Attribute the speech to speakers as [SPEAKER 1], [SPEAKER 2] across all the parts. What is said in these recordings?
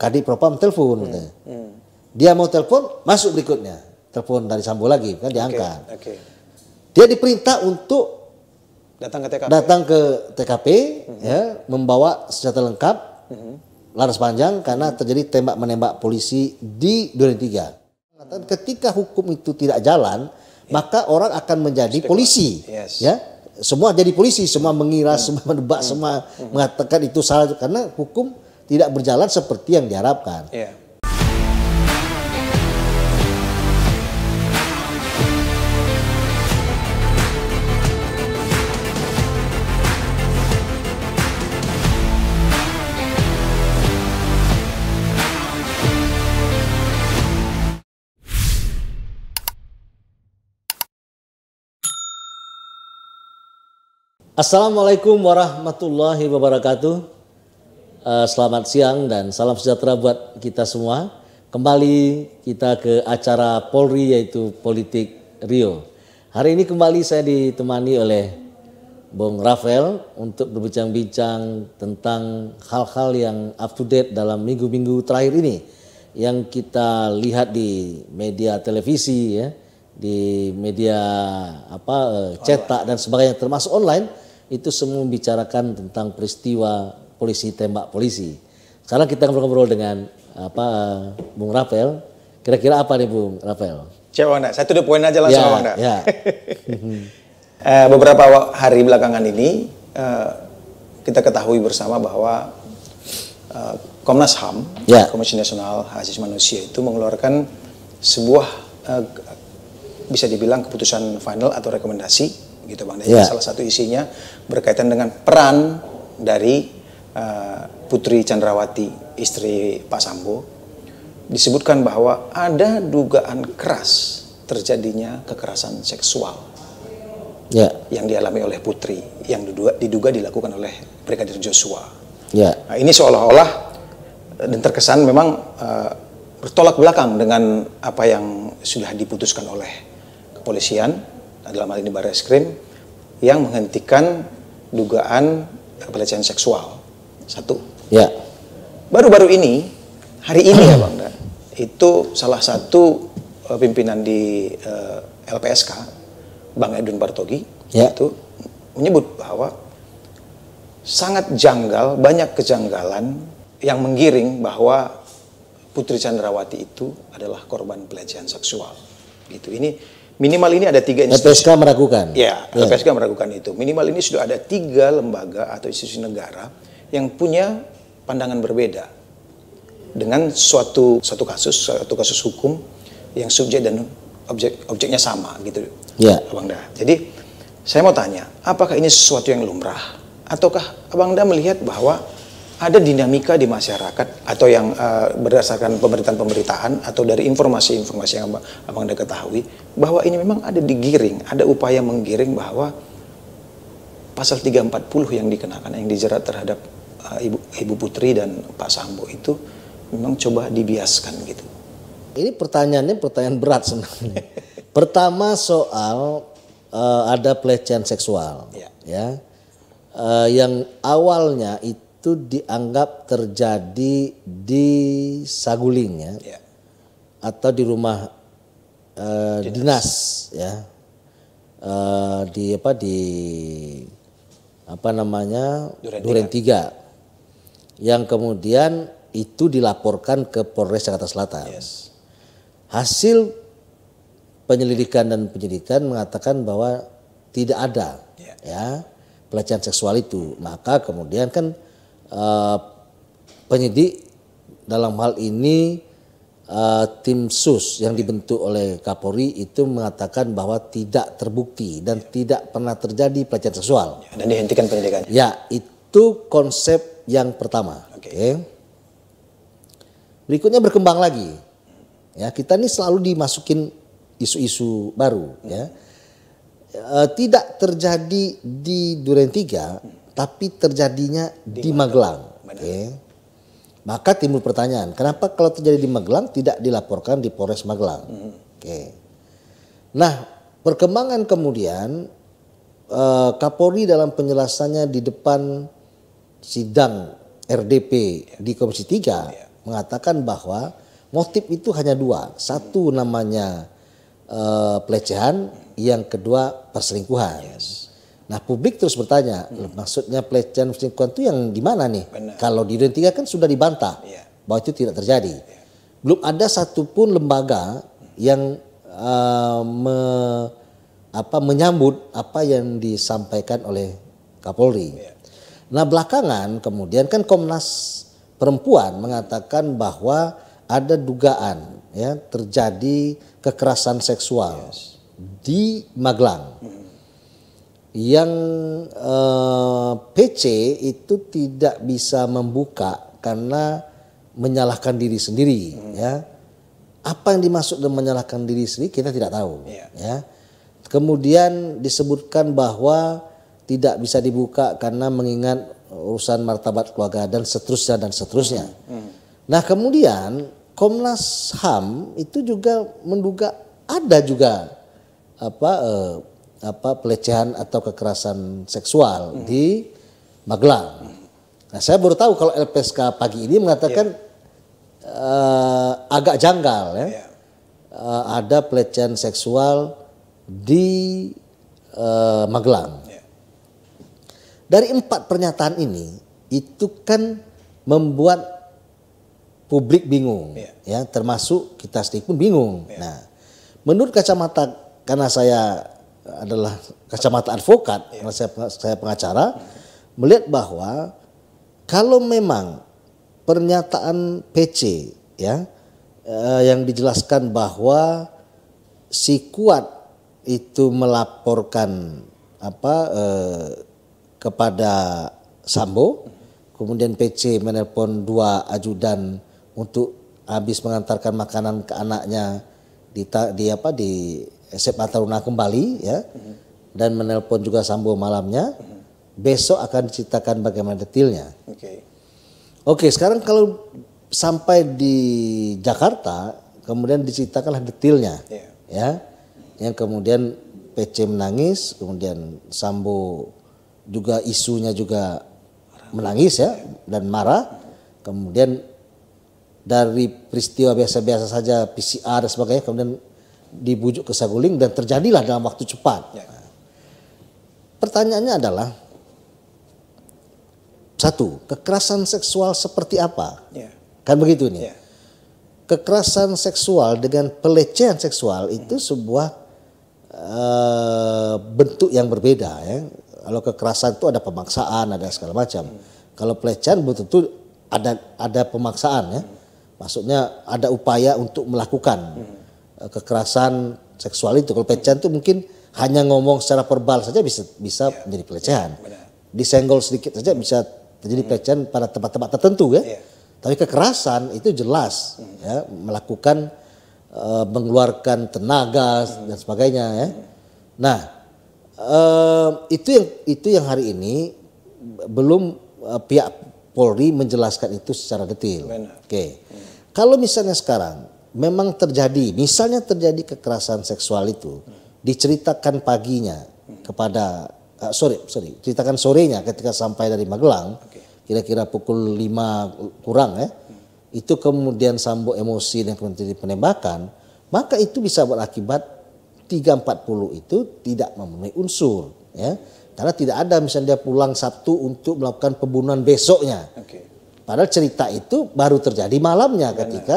[SPEAKER 1] Kadi Propam telepon hmm. Hmm. Dia mau telepon, masuk berikutnya. Telepon dari Sambo lagi, kan diangkat. Okay. Dia diperintah untuk
[SPEAKER 2] datang ke TKP, datang
[SPEAKER 1] ke TKP hmm. ya, membawa senjata lengkap, hmm. laras panjang karena hmm. terjadi tembak menembak polisi di Duren Tiga. Hmm. Ketika hukum itu tidak jalan, ya. maka orang akan menjadi Stigma. polisi, yes. ya semua jadi polisi, semua mengira, hmm. semua menebak, hmm. semua hmm. mengatakan itu salah karena hukum tidak berjalan seperti yang diharapkan. Yeah. Assalamualaikum warahmatullahi wabarakatuh. Eh, selamat siang dan salam sejahtera buat kita semua. Kembali kita ke acara Polri yaitu Politik Rio. Hari ini kembali saya ditemani oleh Bung Rafael untuk berbincang-bincang tentang hal-hal yang up to date dalam minggu-minggu terakhir ini yang kita lihat di media televisi ya, di media apa eh, cetak dan sebagainya termasuk online itu semua membicarakan tentang peristiwa polisi tembak polisi. Sekarang kita ngobrol-ngobrol dengan apa Bung Rafael. Kira-kira apa nih Bung Rafael?
[SPEAKER 2] Cewek saya tuh udah poin aja langsung ya, anda. Ya.
[SPEAKER 1] Eh, beberapa hari
[SPEAKER 2] belakangan ini eh, kita ketahui bersama bahwa eh, Komnas HAM, ya. Komisi Nasional Hak Asasi Manusia itu mengeluarkan sebuah bisa dibilang keputusan final atau rekomendasi gitu Bang Ya. Salah satu isinya berkaitan dengan peran dari Eh, putri Chandrawati, istri Pak Sambo, disebutkan bahwa ada dugaan keras terjadinya kekerasan seksual ya. yang dialami oleh Putri, yang diduga, diduga dilakukan oleh Brigadir Joshua.
[SPEAKER 1] Ya. Nah, ini
[SPEAKER 2] seolah-olah eh, dan terkesan memang uh, bertolak belakang dengan apa yang sudah diputuskan oleh kepolisian dalam hal ini Barreskrim yang menghentikan dugaan pelecehan seksual satu. Ya. Baru-baru ini, hari ini ya Bang itu salah satu uh, pimpinan di uh, eh, LPSK, Bang Edwin Bartogi, ya. itu menyebut bahwa sangat janggal, banyak kejanggalan yang menggiring bahwa Putri Chandrawati itu adalah korban pelecehan seksual. Gitu. Ini minimal ini ada tiga institusi.
[SPEAKER 1] LPSK meragukan.
[SPEAKER 2] Ya, ya, LPSK meragukan itu. Minimal ini sudah ada tiga lembaga atau institusi negara yang punya pandangan berbeda dengan suatu suatu kasus suatu kasus hukum yang subjek dan objek objeknya sama gitu ya abang dah jadi saya mau tanya apakah ini sesuatu yang lumrah ataukah abang dah melihat bahwa ada dinamika di masyarakat atau yang uh, berdasarkan pemberitaan-pemberitaan atau dari informasi-informasi yang abang, abang anda ketahui bahwa ini memang ada digiring, ada upaya menggiring bahwa pasal 340 yang dikenakan yang dijerat terhadap Ibu Ibu Putri dan Pak Sambo itu memang coba dibiaskan gitu. Ini
[SPEAKER 1] pertanyaannya pertanyaan berat sebenarnya. Pertama soal uh, ada pelecehan seksual, ya, ya uh, yang awalnya itu dianggap terjadi di Saguling ya, ya. atau di rumah uh, dinas. dinas ya, uh, di apa di apa namanya Duren Duren Tiga yang kemudian itu dilaporkan ke Polres Jakarta Selatan. Yes. Hasil penyelidikan dan penyidikan mengatakan bahwa tidak ada yeah. ya pelecehan seksual itu. Maka kemudian kan uh, penyidik dalam hal ini uh, tim sus yang dibentuk oleh Kapolri itu mengatakan bahwa tidak terbukti dan tidak pernah terjadi pelecehan seksual. Yeah, dan dihentikan penyidikan. Ya, itu konsep yang pertama. Oke. Okay. Berikutnya berkembang lagi. Ya, kita ini selalu dimasukin isu-isu baru ya. E, tidak terjadi di Duren 3 tapi terjadinya di, di Magelang. Oke. Okay. Maka timbul pertanyaan, kenapa kalau terjadi di Magelang tidak dilaporkan di Polres Magelang? Hmm. Oke. Okay. Nah, perkembangan kemudian e, Kapolri dalam penjelasannya di depan sidang RDP di Komisi 3 iya. mengatakan bahwa motif itu hanya dua. Satu namanya uh, pelecehan, yang kedua perselingkuhan. Yes. Nah publik terus bertanya, hmm. maksudnya pelecehan perselingkuhan itu yang di mana nih? Benar. Kalau di Duren 3 kan sudah dibantah yeah. bahwa itu tidak terjadi. Yeah. Belum ada satupun lembaga yang uh, me, apa, menyambut apa yang disampaikan oleh Kapolri. Yeah. Nah belakangan kemudian kan Komnas Perempuan mengatakan bahwa ada dugaan ya terjadi kekerasan seksual yes. di Magelang. Yang eh, PC itu tidak bisa membuka karena menyalahkan diri sendiri hmm. ya. Apa yang dimaksud dengan menyalahkan diri sendiri kita tidak tahu yeah. ya. Kemudian disebutkan bahwa tidak bisa dibuka karena mengingat urusan martabat keluarga dan seterusnya dan seterusnya. Hmm. Nah kemudian Komnas Ham itu juga menduga ada juga apa eh, apa pelecehan atau kekerasan seksual hmm. di Magelang. Nah saya baru tahu kalau LPSK pagi ini mengatakan yeah. Iya. uh, agak janggal ya. Yeah. Iya. Uh, ada pelecehan seksual di uh, Magelang. Dari empat pernyataan ini itu kan membuat publik bingung, yeah. ya termasuk kita sendiri pun bingung. Yeah. Nah, menurut kacamata karena saya adalah kacamata advokat, yeah. karena saya, saya pengacara, yeah. melihat bahwa kalau memang pernyataan PC ya eh, yang dijelaskan bahwa si kuat itu melaporkan apa eh, kepada Sambo, kemudian PC menelpon dua ajudan untuk habis mengantarkan makanan ke anaknya di, di apa di SMP Taruna kembali ya dan menelpon juga Sambo malamnya. Besok akan diceritakan bagaimana detailnya. Oke. Okay. Oke, okay, sekarang kalau sampai di Jakarta, kemudian diceritakanlah detailnya, yeah. ya, yang kemudian PC menangis, kemudian Sambo juga isunya juga menangis ya dan marah. Kemudian dari peristiwa biasa-biasa saja PCR dan sebagainya kemudian dibujuk ke Saguling dan terjadilah dalam waktu cepat. Ya. Pertanyaannya adalah satu, kekerasan seksual seperti apa? Ya. Kan begitu nih. Ya. Kekerasan seksual dengan pelecehan seksual itu sebuah uh, bentuk yang berbeda ya kalau kekerasan itu ada pemaksaan, ada segala macam. Hmm. Kalau pelecehan betul betul ada ada pemaksaan ya. Maksudnya ada upaya untuk melakukan hmm. kekerasan seksual itu. Kalau pelecehan itu mungkin hanya ngomong secara verbal saja bisa bisa ya. menjadi pelecehan. Iya, Disenggol sedikit saja bisa terjadi hmm. pelecehan pada tempat-tempat tertentu ya. ya. Tapi kekerasan itu jelas hmm. ya melakukan uh, mengeluarkan tenaga hmm. dan sebagainya ya. Nah, Uh, itu yang itu yang hari ini belum uh, pihak Polri menjelaskan itu secara detail. Oke. Okay. Hmm. Kalau misalnya sekarang memang terjadi, misalnya terjadi kekerasan seksual itu diceritakan paginya hmm. kepada uh, sorry sorry ceritakan sorenya ketika sampai dari Magelang kira-kira okay. pukul 5 kurang ya hmm. itu kemudian Sambo emosi dan kemudian penembakan maka itu bisa berakibat 340 itu tidak memenuhi unsur ya. Karena tidak ada misalnya dia pulang Sabtu untuk melakukan pembunuhan besoknya. Okay. Padahal cerita itu baru terjadi malamnya Benar. ketika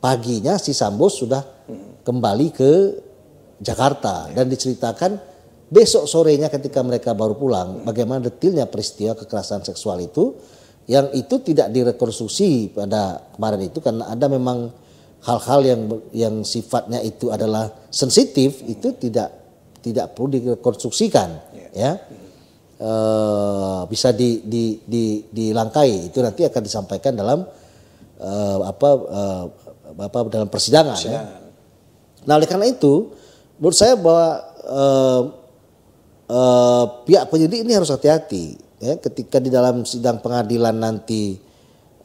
[SPEAKER 1] paginya si Sambo sudah hmm. kembali ke Jakarta ya. dan diceritakan besok sorenya ketika mereka baru pulang hmm. bagaimana detailnya peristiwa kekerasan seksual itu yang itu tidak direkonstruksi pada kemarin itu karena ada memang hal-hal yang yang sifatnya itu adalah sensitif hmm. itu tidak tidak perlu dikonstruksikan yeah. ya e, bisa di, di, di, dilangkai itu nanti akan disampaikan dalam e, apa e, apa dalam persidangan, ya. persidangan. Ya. Nah oleh karena itu menurut saya bahwa e, e, pihak penyidik ini harus hati-hati ya ketika di dalam sidang pengadilan nanti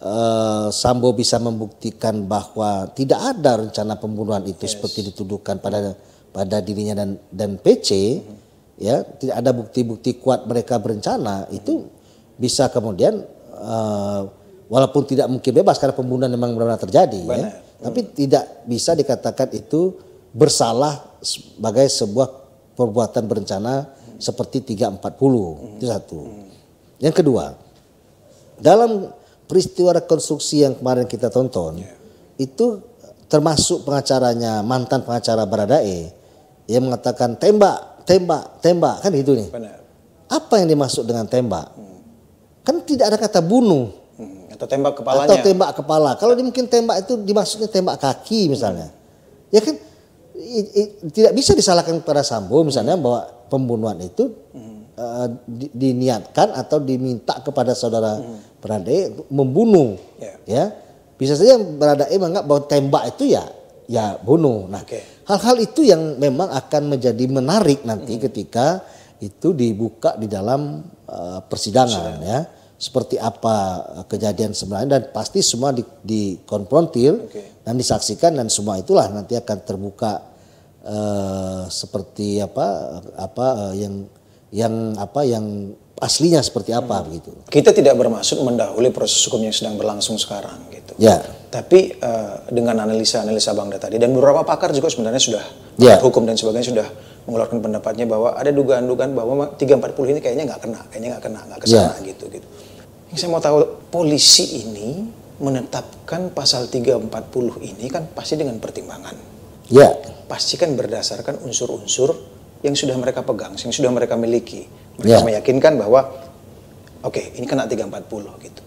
[SPEAKER 1] Eh, Sambo bisa membuktikan bahwa tidak ada rencana pembunuhan itu yes. seperti dituduhkan pada pada dirinya dan dan PC mm -hmm. ya tidak ada bukti-bukti kuat mereka berencana mm -hmm. itu bisa kemudian uh, walaupun tidak mungkin bebas karena pembunuhan memang benar-benar terjadi ya. Benar. ya mm -hmm. tapi tidak bisa dikatakan itu bersalah sebagai sebuah perbuatan berencana seperti 340 itu satu mm-hmm. yang kedua dalam peristiwa rekonstruksi yang kemarin kita tonton yeah. itu termasuk pengacaranya mantan pengacara Baradae yang mengatakan tembak, tembak, tembak kan itu nih. Benar. Apa yang dimaksud dengan tembak? Hmm. Kan tidak ada kata bunuh
[SPEAKER 2] hmm. atau tembak kepalanya. Atau tembak
[SPEAKER 1] kepala. Kalau mungkin tembak itu dimaksudnya tembak kaki misalnya. Hmm. Ya kan i, i, tidak bisa disalahkan kepada Sambo misalnya bahwa pembunuhan itu hmm uh, di, diniatkan atau diminta kepada saudara hmm. membunuh yeah. ya bisa saja E menganggap bahwa tembak itu ya ya bunuh nah hal-hal okay. itu yang memang akan menjadi menarik nanti hmm. ketika itu dibuka di dalam uh, persidangan ya seperti apa eh, kejadian sebenarnya dan pasti semua di, dikonfrontir okay. dan disaksikan dan semua itulah nanti akan terbuka uh, seperti apa apa uh, yang yang apa yang aslinya seperti
[SPEAKER 2] apa hmm. begitu. Kita tidak bermaksud mendahului proses hukum yang sedang berlangsung sekarang gitu. Ya. Tapi uh, dengan analisa-analisa Bang tadi dan beberapa pakar juga sebenarnya sudah ya. hukum dan sebagainya sudah mengeluarkan pendapatnya bahwa ada dugaan-dugaan bahwa 340 ini kayaknya nggak kena, kayaknya nggak kena, nggak ya. kesana ya. gitu gitu. Yang saya mau tahu polisi ini menetapkan pasal 340 ini kan pasti dengan pertimbangan. Ya. Pasti kan berdasarkan unsur-unsur yang sudah mereka pegang, yang sudah mereka miliki. Mereka yeah. meyakinkan bahwa oke, okay, ini kena 340 gitu.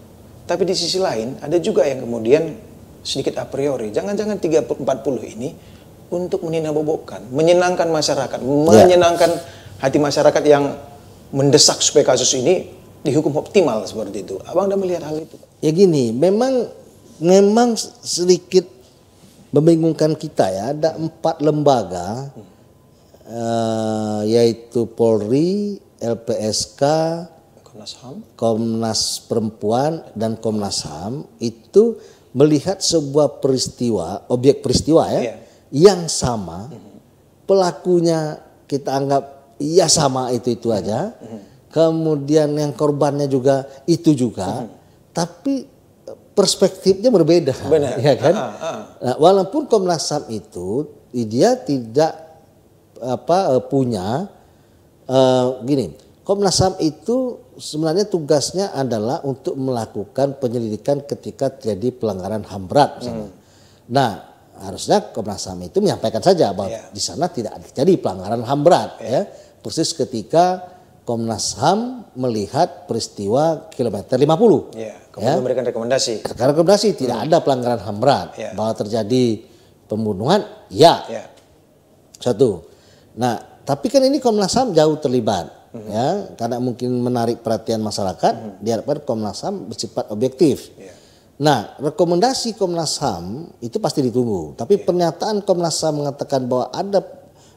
[SPEAKER 2] Tapi di sisi lain ada juga yang kemudian sedikit a priori, jangan-jangan 340 ini untuk meninabobokan, menyenangkan masyarakat, ya. menyenangkan hati masyarakat yang mendesak supaya kasus ini dihukum optimal seperti itu. Abang udah melihat hal itu?
[SPEAKER 1] Ya gini, memang memang sedikit membingungkan kita ya. Ada empat lembaga hmm eh, yaitu Polri, LPSK, Komnas HAM, Komnas Perempuan dan Komnas HAM itu melihat sebuah peristiwa, objek peristiwa ya, yeah. yang sama, pelakunya kita anggap ya sama itu itu aja, kemudian yang korbannya juga itu juga, tapi perspektifnya berbeda, Benar. ya kan? Uh, Nah, walaupun Komnas HAM itu dia tidak apa eh, punya uh, gini Komnas Ham itu sebenarnya tugasnya adalah untuk melakukan penyelidikan ketika terjadi pelanggaran HAM berat Hmm. Nah, harusnya Komnas HAM itu menyampaikan saja bahwa yeah. di sana tidak terjadi pelanggaran HAM berat yeah. ya. Persis ketika Komnas HAM melihat peristiwa kilometer 50. Iya,
[SPEAKER 2] yeah. Kemudian ya. memberikan rekomendasi. Karena
[SPEAKER 1] Rekomendasi tidak hmm. ada pelanggaran HAM berat. Yeah. Bahwa terjadi pembunuhan, ya. Yeah. Satu. Nah, tapi kan ini Komnas HAM jauh terlibat mm -hmm. ya, karena mungkin menarik perhatian masyarakat, mm -hmm. diharapkan Komnas HAM bersifat objektif. Yeah. Nah, rekomendasi Komnas HAM itu pasti ditunggu, tapi yeah. pernyataan Komnas HAM mengatakan bahwa ada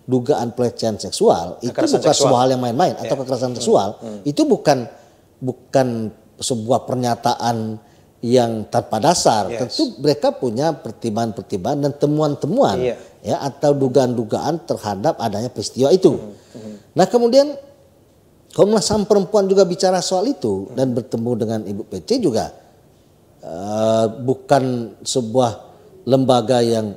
[SPEAKER 1] dugaan pelecehan seksual kekerasan itu bukan seksual. sebuah hal yang main-main yeah. atau iya. kekerasan mhm. seksual hmm. itu bukan bukan sebuah pernyataan yang tanpa dasar yes. tentu mereka punya pertimbangan-pertimbangan dan temuan-temuan yeah ya atau dugaan-dugaan terhadap adanya peristiwa itu. Nah, kemudian Komnas HAM perempuan juga bicara soal itu dan bertemu dengan Ibu PC juga uh, bukan sebuah lembaga yang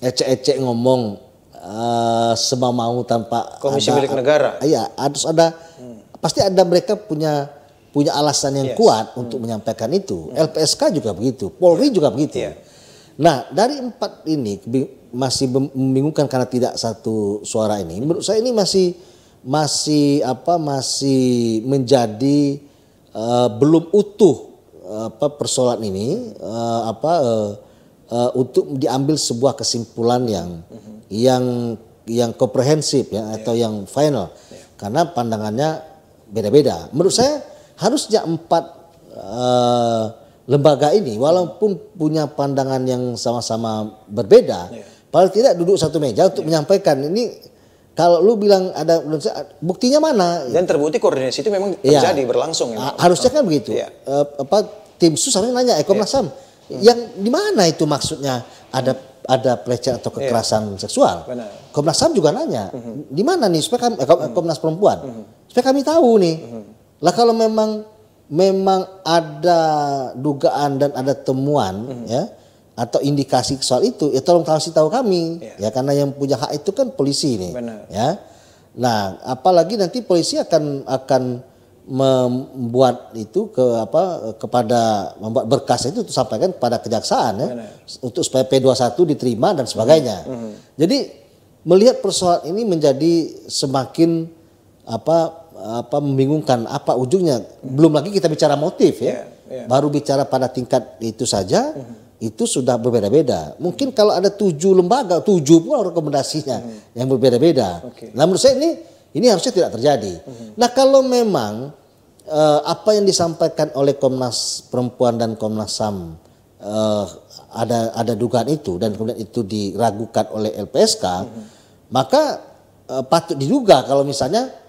[SPEAKER 1] ece ece ngomong uh, semau mau tanpa komisi ada, milik negara. Iya, harus ada hmm. pasti ada mereka punya punya alasan yang yes. kuat untuk hmm. menyampaikan itu. Hmm. LPSK juga begitu, Polri iya. juga begitu. Yeah. Nah, dari empat ini masih membingungkan karena tidak satu suara ini. Menurut saya ini masih masih apa masih menjadi uh, belum utuh apa persoalan ini uh, apa uh, uh, untuk diambil sebuah kesimpulan yang mm-hmm. yang yang komprehensif ya yeah. atau yang final yeah. karena pandangannya beda-beda. Menurut saya harusnya empat uh, lembaga ini walaupun punya pandangan yang sama-sama berbeda, yeah. paling tidak duduk satu meja untuk yeah. menyampaikan ini kalau lu bilang ada buktinya mana? Dan
[SPEAKER 2] terbukti koordinasi itu memang ya. terjadi yeah. berlangsung. Ya. Harusnya
[SPEAKER 1] kan begitu. Yeah. Ya. Uh, apa tim sus nanya eh Komnas yeah. HAM hmm. yang di mana itu maksudnya ada ada pelecehan atau ya. kekerasan yeah. seksual? Benar. Komnas HAM juga nanya hmm. di mana nih supaya kami, eh, hmm. Komnas Perempuan supaya kami tahu nih. Lah kalau memang memang ada dugaan dan ada temuan hmm. ya atau indikasi soal itu ya tolong kasih tahu kami ya. ya karena yang punya hak itu kan polisi nih ya nah apalagi nanti polisi akan akan membuat itu ke apa kepada membuat berkas itu sampaikan kepada kejaksaan ya Benar. untuk supaya P21 diterima dan sebagainya. Mm -hmm. Jadi melihat persoalan ini menjadi semakin apa apa membingungkan apa ujungnya. Belum lagi kita bicara motif ya. Yeah, yeah. Baru bicara pada tingkat itu saja mm -hmm. itu sudah berbeda-beda. Mungkin kalau ada tujuh lembaga, tujuh pun rekomendasinya mm -hmm. yang berbeda-beda. Okay. Nah menurut saya ini ini harusnya tidak terjadi. Mm -hmm. Nah kalau memang uh, apa yang disampaikan oleh Komnas Perempuan dan Komnas Ham uh, ada ada dugaan itu dan kemudian itu diragukan oleh LPSK, mm -hmm. maka uh, patut diduga kalau misalnya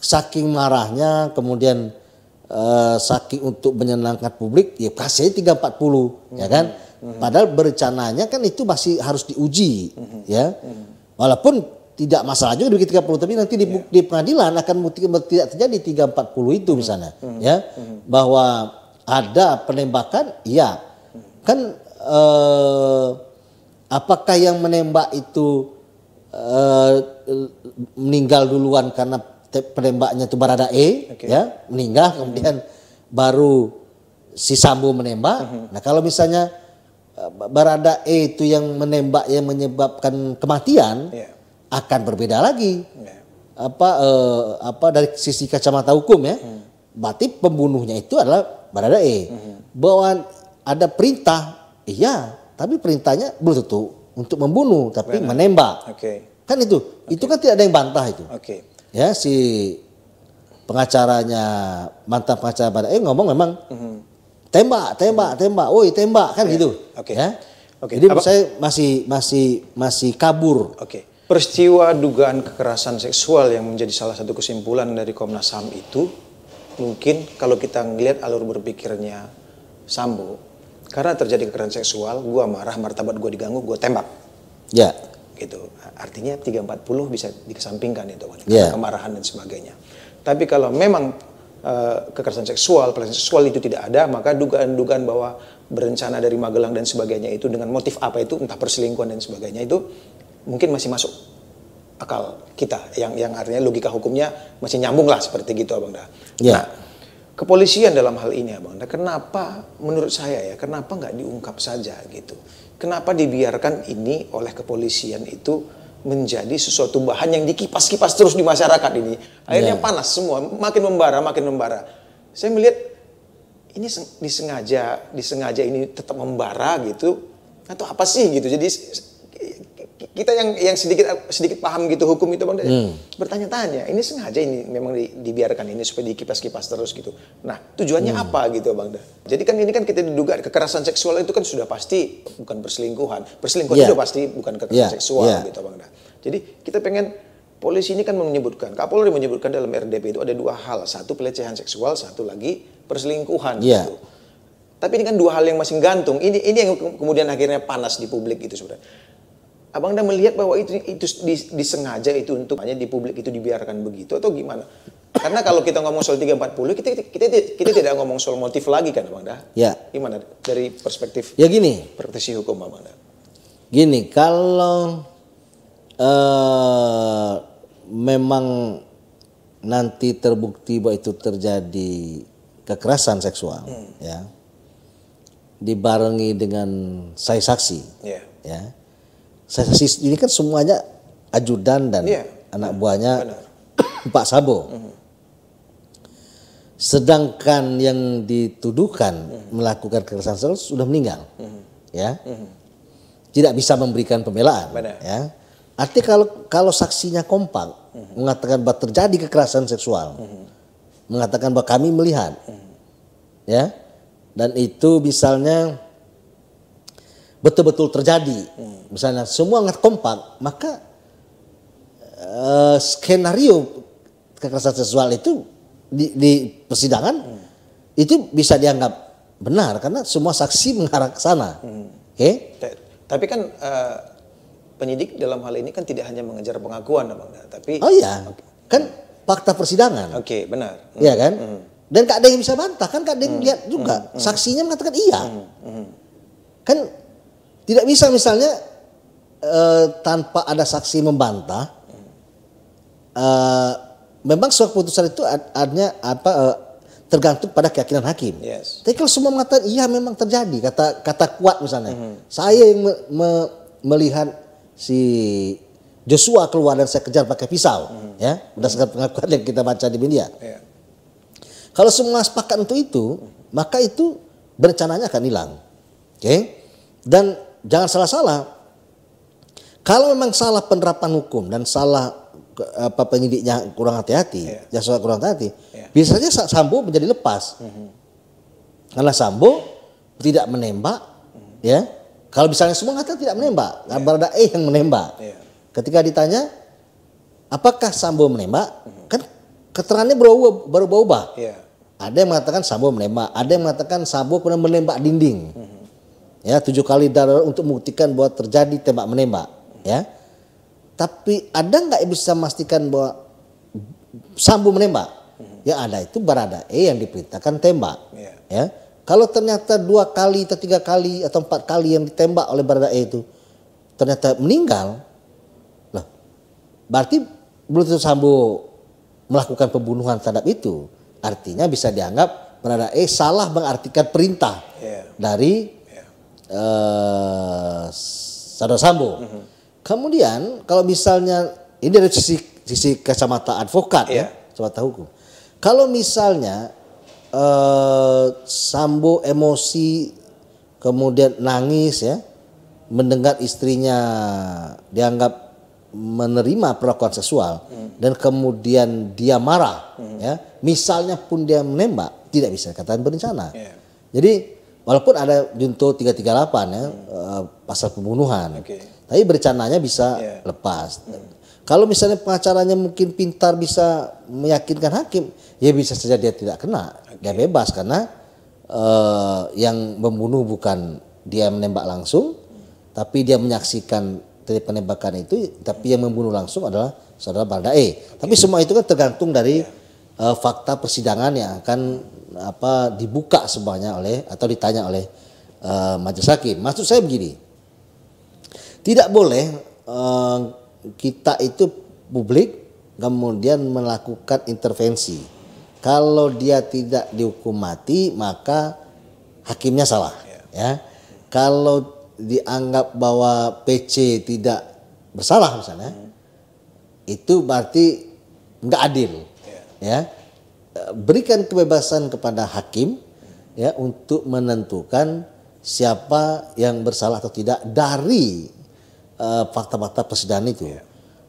[SPEAKER 1] saking marahnya kemudian eh, saking untuk menyenangkan publik ya kasih 340 ya hmm. ya kan hmm. padahal berencananya kan itu masih harus diuji hmm. ya hmm. walaupun tidak masalah juga tiga 30 tapi nanti di, yeah. di pengadilan akan tidak terjadi 340 itu hmm. misalnya hmm. ya hmm. bahwa ada penembakan iya hmm. kan eh, apakah yang menembak itu uh, meninggal duluan karena penembaknya itu Barada E okay. ya meninggal mm-hmm. kemudian baru si Sambo menembak. Mm-hmm. Nah, kalau misalnya eh, Barada E itu yang menembak yang menyebabkan kematian yeah. akan berbeda lagi. Yeah. Apa eh, apa dari sisi kacamata hukum ya. Mm. Berarti pembunuhnya itu adalah Barada E. Mm-hmm. Bahwa ada perintah, iya, tapi perintahnya belum tentu untuk membunuh tapi Benar. menembak.
[SPEAKER 2] Okay. Kan
[SPEAKER 1] itu, okay. itu kan tidak ada yang bantah itu. Okay ya si pengacaranya mantap pengacara pada eh ngomong memang mm-hmm. tembak tembak tembak woi tembak kan yeah. gitu oke okay. ya oke okay. jadi Apa? saya masih masih masih kabur oke okay.
[SPEAKER 2] peristiwa dugaan kekerasan seksual yang menjadi salah satu kesimpulan dari Komnas Ham itu mungkin kalau kita ngelihat alur berpikirnya Sambo karena terjadi kekerasan seksual gua marah martabat gua diganggu gua tembak ya yeah gitu. Artinya 340 bisa dikesampingkan itu kan yeah. kemarahan dan sebagainya. Tapi kalau memang uh, kekerasan seksual, pelecehan seksual itu tidak ada, maka dugaan-dugaan bahwa berencana dari Magelang dan sebagainya itu dengan motif apa itu entah perselingkuhan dan sebagainya itu mungkin masih masuk akal kita yang yang artinya logika hukumnya masih nyambung lah seperti gitu Abang Dah. Yeah. Nah, kepolisian dalam hal ini Abang Dah kenapa menurut saya ya kenapa nggak diungkap saja gitu Kenapa dibiarkan ini oleh kepolisian itu menjadi sesuatu bahan yang dikipas-kipas terus di masyarakat ini. Akhirnya yeah. panas semua, makin membara, makin membara. Saya melihat ini disengaja, disengaja ini tetap membara gitu atau apa sih gitu. Jadi kita yang yang sedikit sedikit paham gitu hukum itu bang hmm. bertanya-tanya ini sengaja ini memang di, dibiarkan ini supaya dikipas-kipas terus gitu nah tujuannya hmm. apa gitu bang da jadi kan ini kan kita diduga kekerasan seksual itu kan sudah pasti bukan perselingkuhan perselingkuhan yeah. sudah pasti bukan kekerasan yeah. seksual yeah. gitu bang da jadi kita pengen polisi ini kan menyebutkan Kapolri menyebutkan dalam RDP itu ada dua hal satu pelecehan seksual satu lagi perselingkuhan yeah. gitu. tapi ini kan dua hal yang masih gantung ini ini yang kemudian akhirnya panas di publik gitu sebenarnya Abang dah melihat bahwa itu itu disengaja itu untuk hanya di publik itu dibiarkan begitu atau gimana? Karena kalau kita ngomong soal 340, kita, kita, kita, kita tidak ngomong soal motif lagi kan abang Dah? Ya. Gimana dari perspektif?
[SPEAKER 1] Ya gini. Perspektif hukum abang Dah. Gini, kalau uh, memang nanti terbukti bahwa itu terjadi kekerasan seksual, hmm. ya, dibarengi dengan saya saksi, yeah. ya, ya Sesi ini kan semuanya ajudan dan yeah. anak buahnya Benar. Pak Sabo. Mm -hmm. Sedangkan yang dituduhkan mm -hmm. melakukan kekerasan seksual sudah meninggal. Mm -hmm. Ya. Mm -hmm. Tidak bisa memberikan pembelaan, Benar. ya. Artinya kalau kalau saksinya kompak mm -hmm. mengatakan bahwa terjadi kekerasan seksual, mm -hmm. mengatakan bahwa kami melihat, mm -hmm. ya, dan itu misalnya betul-betul terjadi, hmm. misalnya semua nggak kompak, maka uh, skenario kekerasan seksual itu di, di persidangan hmm. itu bisa dianggap benar karena semua saksi mengarah ke sana. Hmm. Oke.
[SPEAKER 2] Okay? tapi kan uh, penyidik dalam hal ini kan tidak hanya mengejar pengakuan, Bang. Tapi Oh iya. Okay. Kan
[SPEAKER 1] fakta persidangan.
[SPEAKER 2] Oke, okay, benar.
[SPEAKER 1] Iya kan? Hmm. Dan kak ada yang bisa bantah kan, Kak ada yang hmm. lihat juga. Hmm. hmm. Saksinya mengatakan iya. Hmm. Hmm. Kan tidak bisa misalnya eh, tanpa ada saksi membantah. Eh, memang surat putusan itu adanya apa eh, tergantung pada keyakinan hakim. Yes. Tapi kalau semua mengatakan iya memang terjadi kata kata kuat misalnya, mm -hmm. saya yang me, me, melihat si Joshua keluar dan saya kejar pakai pisau, mm -hmm. ya berdasarkan mm -hmm. pengakuan yang kita baca di media. Yeah. Kalau semua sepakat untuk itu, maka itu berencananya akan hilang, oke? Okay? Dan jangan salah-salah. Kalau memang salah penerapan hukum dan salah apa penyidiknya kurang hati-hati, yeah. Iya. jasa kurang hati, yeah. bisa Sambo menjadi lepas. Mm -hmm. Karena Sambo tidak menembak, mm -hmm. ya. Kalau misalnya semua kata tidak menembak, yeah. berada E yang menembak. Yeah. Ketika ditanya, apakah Sambo menembak? Mm -hmm. Kan keterangannya berubah-ubah. Yeah. Ada yang mengatakan Sambo menembak, ada yang mengatakan Sambo pernah menembak dinding. Mm -hmm ya tujuh kali darurat untuk membuktikan bahwa terjadi tembak menembak ya tapi ada nggak ibu bisa memastikan bahwa sambu menembak ya ada itu berada eh yang diperintahkan tembak yeah. ya kalau ternyata dua kali atau tiga kali atau empat kali yang ditembak oleh barada E itu ternyata meninggal loh. berarti belum tentu sambu melakukan pembunuhan terhadap itu artinya bisa dianggap barada E salah mengartikan perintah yeah. dari uh, eh, Sandra Sambo. Mm -hmm. Kemudian kalau misalnya ini dari sisi sisi kacamata advokat yeah. ya, iya. kacamata hukum. Kalau misalnya uh, Sambo emosi kemudian nangis ya, mendengar istrinya dianggap menerima perlakuan seksual hmm. dan kemudian dia marah hmm. ya misalnya pun dia menembak tidak bisa katakan berencana yeah. jadi Walaupun ada junto 338 ya hmm. pasal pembunuhan. Okay. Tapi bercananya bisa yeah. lepas. Hmm. Kalau misalnya pengacaranya mungkin pintar bisa meyakinkan hakim, ya bisa saja dia tidak kena. Okay. Dia bebas karena uh, yang membunuh bukan dia menembak langsung, hmm. tapi dia menyaksikan dari penembakan itu, tapi yang membunuh langsung adalah saudara Bardae. Okay. Tapi semua itu kan tergantung dari yeah uh, fakta persidangan yang akan apa dibuka semuanya oleh atau ditanya oleh uh, majelis hakim. Maksud saya begini, tidak boleh uh, kita itu publik kemudian melakukan intervensi. Kalau dia tidak dihukum mati maka hakimnya salah, ya. ya. Kalau dianggap bahwa PC tidak bersalah misalnya, hmm. itu berarti nggak adil ya berikan kebebasan kepada hakim ya untuk menentukan siapa yang bersalah atau tidak dari eh, fakta-fakta uh, persidangan itu. Yeah.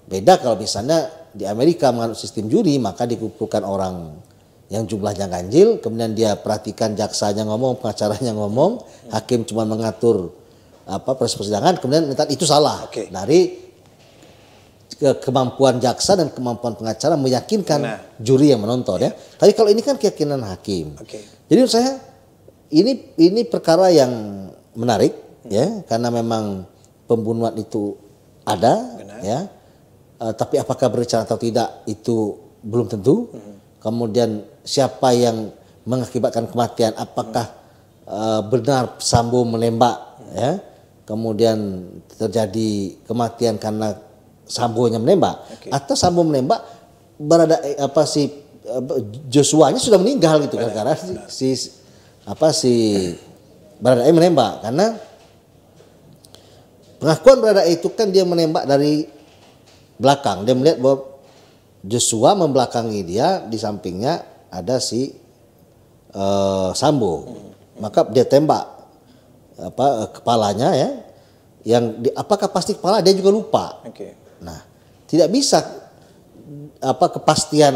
[SPEAKER 1] Beda kalau misalnya di Amerika menganut sistem juri maka dikumpulkan orang yang jumlahnya ganjil, kemudian dia perhatikan jaksanya ngomong, pengacaranya ngomong, hakim cuma mengatur apa proses persidangan, kemudian itu salah okay. dari kemampuan jaksa dan kemampuan pengacara meyakinkan nah. juri yang menonton yeah. ya. Iya. Tapi kalau ini kan keyakinan hakim. Okay. Jadi menurut saya ini ini perkara yang menarik hmm. ya karena memang pembunuhan itu ada Benar. ya. Uh, tapi apakah berencana atau tidak itu belum tentu. Hmm. Kemudian siapa yang mengakibatkan kematian apakah hmm. uh, benar Sambo menembak ya. hmm. ya. Kemudian terjadi kematian karena Sambonya menembak okay. atau Sambo menembak berada eh, apa si Joshua-nya sudah meninggal gitu kan, karena benar. si, si apa si eh menembak karena pengakuan berada itu kan dia menembak dari belakang dia melihat bahwa Joshua membelakangi dia di sampingnya ada si uh, Sambo maka dia tembak apa kepalanya ya yang di, apakah pasti kepala dia juga lupa
[SPEAKER 2] okay. Nah,
[SPEAKER 1] tidak bisa apa kepastian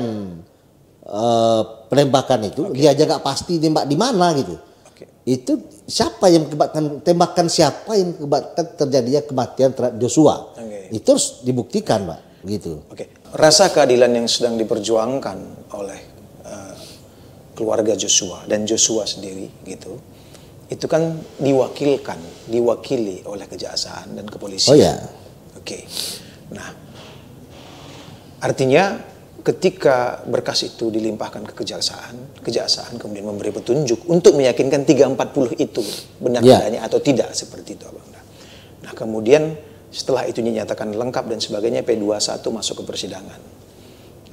[SPEAKER 1] uh, penembakan itu okay. dia aja pasti tembak di mana gitu. Okay. Itu siapa yang kebatkan tembakan siapa yang kebatkan terjadinya kematian terhadap Joshua? Okay. Itu harus dibuktikan, Pak. Gitu. Oke. Okay.
[SPEAKER 2] Rasa keadilan yang sedang diperjuangkan oleh uh, keluarga Joshua dan Joshua sendiri gitu itu kan diwakilkan, diwakili oleh kejaksaan dan kepolisian. Oh ya. Oke. Okay. Nah, artinya ketika berkas itu dilimpahkan ke kejaksaan, kejaksaan kemudian memberi petunjuk untuk meyakinkan 340 itu benar yeah. adanya atau tidak seperti itu, Abang. Nah, kemudian setelah itu dinyatakan lengkap dan sebagainya P21 masuk ke persidangan.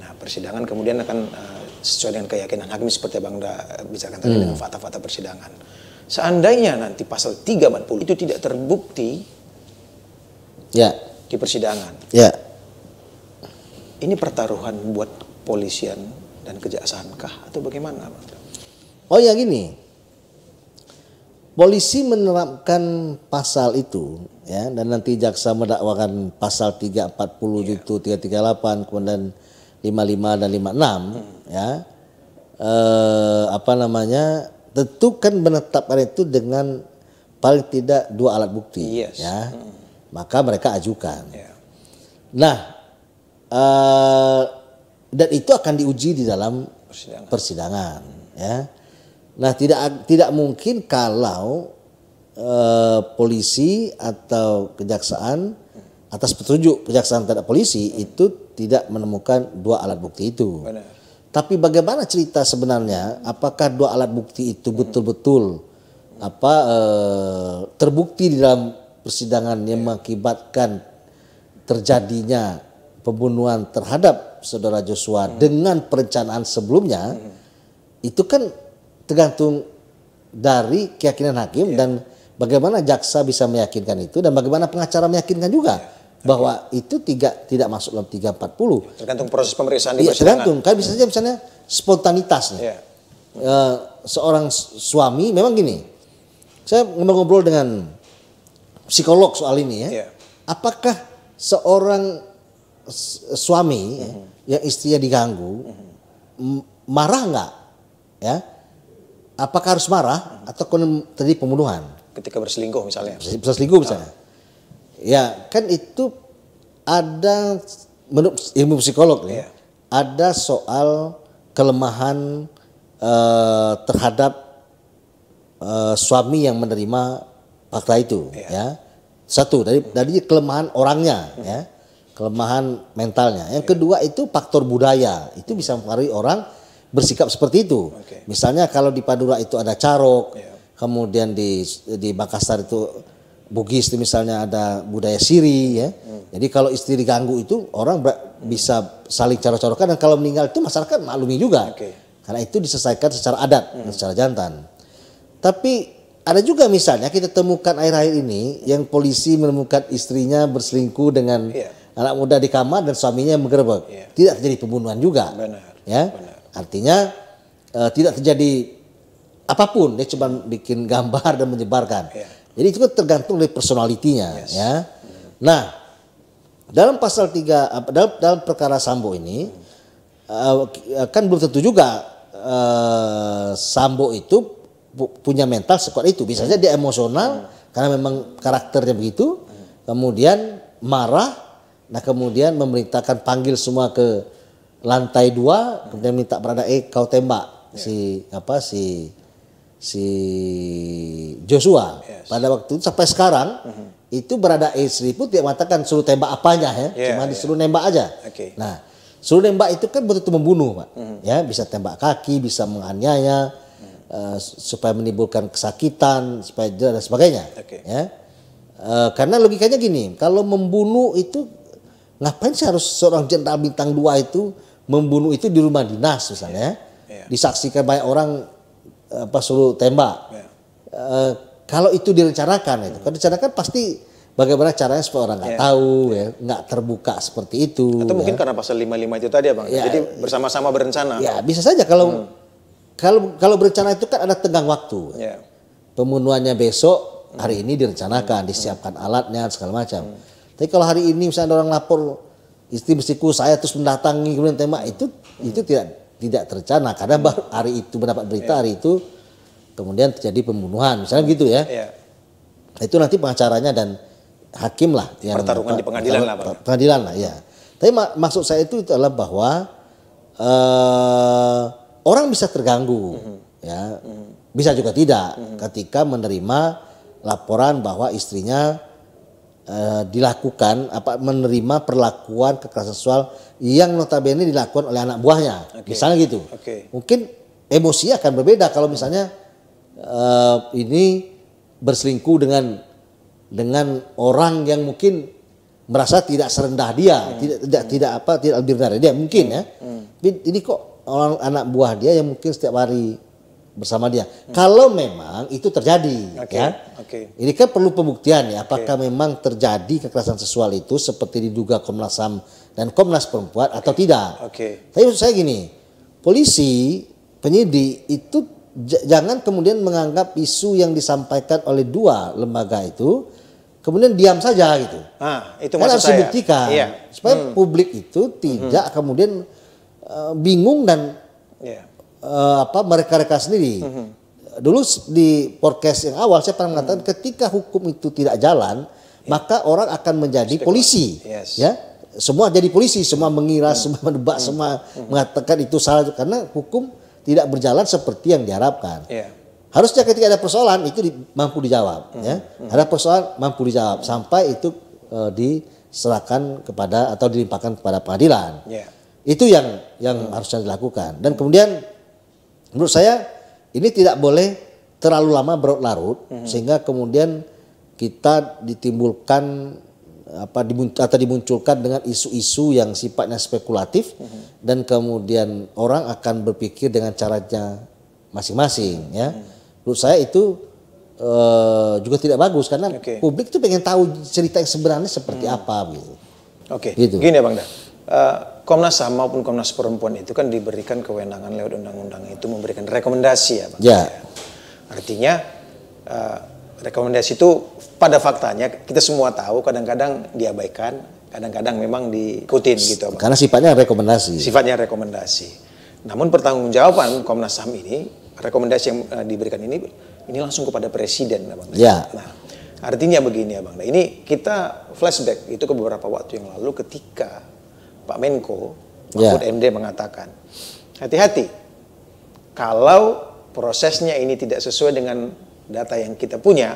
[SPEAKER 2] Nah, persidangan kemudian akan uh, sesuai dengan keyakinan hakim seperti Abang Da eh, tadi hmm. dengan fakta-fakta persidangan. Seandainya nanti pasal 340 itu tidak terbukti, ya di persidangan. Ya. Ini pertaruhan buat polisian dan kejaksaan kah atau bagaimana?
[SPEAKER 1] Oh ya gini, polisi menerapkan pasal itu ya dan nanti jaksa mendakwakan pasal 340 ya. itu 338 kemudian 55 dan 56 hmm. ya e, apa namanya tentukan menetapkan itu dengan paling tidak dua alat bukti yes. ya hmm maka mereka ajukan. Yeah. Nah, uh, dan itu akan diuji di dalam persidangan, persidangan ya. Nah, tidak tidak mungkin kalau uh, polisi atau kejaksaan atas petunjuk kejaksaan terhadap polisi hmm. itu tidak menemukan dua alat bukti itu. Benar. Tapi bagaimana cerita sebenarnya? Apakah dua alat bukti itu betul-betul hmm. apa uh, terbukti di dalam persidangan yang mengakibatkan terjadinya pembunuhan terhadap saudara Joshua hmm. dengan perencanaan sebelumnya hmm. itu kan tergantung dari keyakinan hakim yeah. dan bagaimana jaksa bisa meyakinkan itu dan bagaimana pengacara meyakinkan juga yeah. bahwa itu tidak tidak masuk dalam 340
[SPEAKER 2] tergantung proses pemeriksaan di ya, persidangan tergantung kan
[SPEAKER 1] bisa saja misalnya spontanitasnya yeah. Ya. uh, seorang suami memang gini saya ngobrol dengan psikolog soal ini ya. Yeah. Apakah seorang suami mm -hmm. yang istrinya diganggu mm -hmm. marah nggak? Ya. Apakah harus marah mm -hmm. atau terjadi pembunuhan?
[SPEAKER 2] Ketika berselingkuh misalnya. Berselingkuh misalnya.
[SPEAKER 1] Ah. Ya, kan itu ada menurut ilmu psikolog yeah. ya. Iya. Ada soal kelemahan uh, terhadap uh, suami yang menerima fakta itu ya. ya. Satu dari dari kelemahan orangnya hmm. ya. Kelemahan mentalnya. Yang ya. kedua itu faktor budaya. Itu bisa mempengaruhi orang bersikap seperti itu. Okay. Misalnya kalau di Padura itu ada carok, ya. kemudian di di Makassar itu Bugis itu misalnya ada budaya siri ya. Hmm. Jadi kalau istri diganggu itu orang hmm. bisa saling cara-corokan dan kalau meninggal itu masyarakat maklumi juga. Okay. Karena itu diselesaikan secara adat, hmm. secara jantan. Tapi ada juga misalnya kita temukan air-air ini yang polisi menemukan istrinya berselingkuh dengan yeah. anak muda di kamar dan suaminya menggerebek. Yeah. Tidak terjadi pembunuhan juga. Benar. Ya. Benar. Artinya uh, tidak terjadi apapun, dia cuma bikin gambar dan menyebarkan. Yeah. Jadi itu kan tergantung dari personalitinya yes. ya. Nah, dalam pasal 3 eh, dalam, dalam perkara Sambo ini mm. uh, kan belum tentu juga uh, Sambo itu punya mental sekuat itu. Bisa saja dia emosional hmm. karena memang karakternya begitu. Hmm. Kemudian marah, nah kemudian memerintahkan panggil semua ke lantai dua, hmm. kemudian minta berada eh kau tembak yeah. si apa si si Joshua. Yes. Pada waktu itu sampai sekarang hmm. itu berada eh seriput dia mengatakan suruh tembak apanya ya, yeah, cuma yeah. disuruh nembak aja. Okay. Nah suruh nembak itu kan betul-betul membunuh, pak. Hmm. Ya bisa tembak kaki, bisa menganiaya Eh, supaya menimbulkan kesakitan, supaya dan sebagainya. Okay. Ya. Uh, karena logikanya gini, kalau membunuh itu ngapain sih harus seorang jenderal bintang dua itu membunuh itu di rumah dinas misalnya, yeah. Yeah. Iya. disaksikan banyak orang apa suruh tembak. Yeah. Iya. Uh, kalau itu direncanakan, itu kan direncanakan pasti bagaimana caranya supaya orang nggak yeah. tahu ya nggak terbuka seperti itu atau ya. mungkin
[SPEAKER 2] karena pasal 55 itu tadi ya bang yeah. jadi bersama-sama berencana ya
[SPEAKER 1] bisa saja kalau hmm kalau kalau berencana itu kan ada tenggang waktu. Ya. Pembunuhannya besok, hari ini direncanakan, hmm. disiapkan hmm. alatnya segala macam. Hmm. Tapi kalau hari ini misalnya orang lapor istri besiku saya terus mendatangi kemudian tema itu itu tidak tidak terencana karena baru hari itu mendapat berita ya. hari itu kemudian terjadi pembunuhan misalnya gitu ya. ya. Itu nanti pengacaranya dan hakim lah yang pertarungan di pengadilan lah. Pak. Pengadilan lah ya. Tapi mak maksud saya itu adalah bahwa uh, orang bisa terganggu mm -hmm. ya mm -hmm. bisa juga tidak mm -hmm. ketika menerima laporan bahwa istrinya uh, dilakukan apa menerima perlakuan kekerasan seksual yang notabene dilakukan oleh anak buahnya okay. misalnya gitu okay. mungkin emosi akan berbeda kalau misalnya uh, ini berselingkuh dengan dengan orang yang mungkin merasa tidak serendah dia hmm. tidak tidak hmm. tidak apa tidak lebih rendah dia mungkin hmm. ya hmm. ini kok orang anak buah dia yang mungkin setiap hari bersama dia. Hmm. Kalau memang itu terjadi, okay. ya. Okay. Ini kan perlu pembuktian ya, apakah okay. memang terjadi kekerasan seksual itu seperti diduga Komnas Ham dan Komnas Perempuan okay. atau tidak. Okay. Tapi saya gini, polisi, penyidik itu jangan kemudian menganggap isu yang disampaikan oleh dua lembaga itu kemudian diam saja gitu.
[SPEAKER 2] Ah, itu kan harus saya. dibuktikan iya. supaya hmm.
[SPEAKER 1] publik itu hmm. tidak hmm. kemudian Eh, bingung dan yeah. Iya. uh, apa mereka-reka sendiri. Mm -hmm. Dulu di podcast yang awal saya pernah mengatakan mm -hmm. ketika hukum itu tidak jalan, yeah. maka orang akan menjadi Stigma. polisi, yes. ya. Semua jadi polisi, semua mm-hmm. mengira, mm -hmm. semua menebak, mm -hmm. semua mm -hmm. mengatakan itu salah karena hukum tidak berjalan seperti yang diharapkan. Yeah. Harusnya ketika ada persoalan itu di, mampu dijawab, mm -hmm. ya. Mm-hmm. Ada persoalan mampu dijawab sampai itu uh, diserahkan kepada atau dilimpahkan kepada pengadilan. Yeah. Itu yang yang harusnya dilakukan. Dan kemudian menurut saya ini tidak boleh terlalu lama berlarut hmm. sehingga kemudian kita ditimbulkan apa atau dimunculkan dengan isu-isu yang sifatnya spekulatif hmm. dan kemudian orang akan berpikir dengan caranya masing-masing hmm. ya. Mhm. Menurut saya itu Uh, juga tidak bagus karena okay. publik itu pengen tahu cerita yang sebenarnya
[SPEAKER 2] seperti hmm. apa gitu. Oke. Okay. Gitu. Gini ya Bang Dah. Eh, uh, Komnas HAM maupun Komnas Perempuan itu kan diberikan kewenangan lewat undang-undang itu memberikan rekomendasi ya Bang. Ya. Artinya uh, rekomendasi itu pada faktanya kita semua tahu kadang-kadang diabaikan, kadang-kadang memang diikutin gitu. Bang. Karena
[SPEAKER 1] sifatnya rekomendasi. Sifatnya
[SPEAKER 2] rekomendasi. Namun pertanggungjawaban Komnas HAM ini rekomendasi yang uh, diberikan ini ini langsung kepada presiden Bang. Ya. Nah, artinya begini ya Bang. Nah, ini kita flashback itu ke beberapa waktu yang lalu ketika Pak Menko ya. Mahfud yeah. MD mengatakan hati-hati kalau prosesnya ini tidak sesuai dengan data yang kita punya